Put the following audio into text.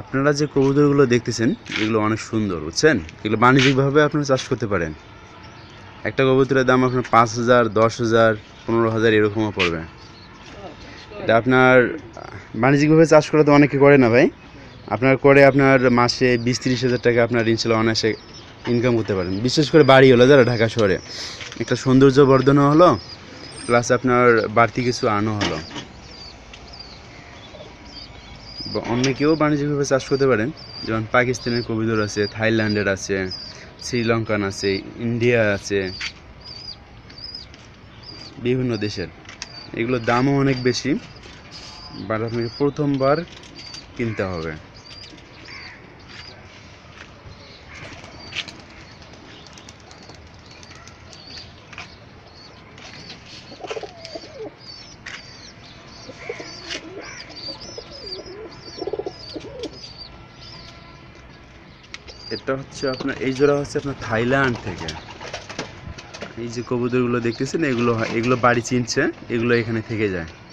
আপনারা যে কবুতরগুলো দেখতেছেন এগুলো অনেক সুন্দর বুঝছেন এগুলো বাণিজ্যিকভাবে আপনারা চাষ করতে পারেন একটা কবুতরের দাম আপনার পাঁচ হাজার দশ হাজার পনেরো হাজার এরকমও পড়বে এটা আপনার বাণিজ্যিকভাবে চাষ করা তো অনেকে করে না ভাই আপনার করে আপনার মাসে বিশ তিরিশ হাজার টাকা আপনার ইনশাল্লাহ অনায়াসে ইনকাম করতে পারেন বিশেষ করে বাড়ি হলো যারা ঢাকা শহরে একটা সৌন্দর্য বর্ধনও হলো প্লাস আপনার বাড়তি কিছু আনো হলো বা অন্য কেউ বাণিজ্যিকভাবে চাষ করতে পারেন যেমন পাকিস্তানের কবিদর আছে থাইল্যান্ডের আছে শ্রীলঙ্কান আছে ইন্ডিয়া আছে বিভিন্ন দেশের এগুলোর দামও অনেক বেশি বাট আপনাকে প্রথমবার কিনতে হবে এটা হচ্ছে আপনার এই জোড়া হচ্ছে আপনার থাইল্যান্ড থেকে এই যে কবুতরগুলো দেখতেছেন এগুলো এগুলো বাড়ি চিনছে এগুলো এখানে থেকে যায়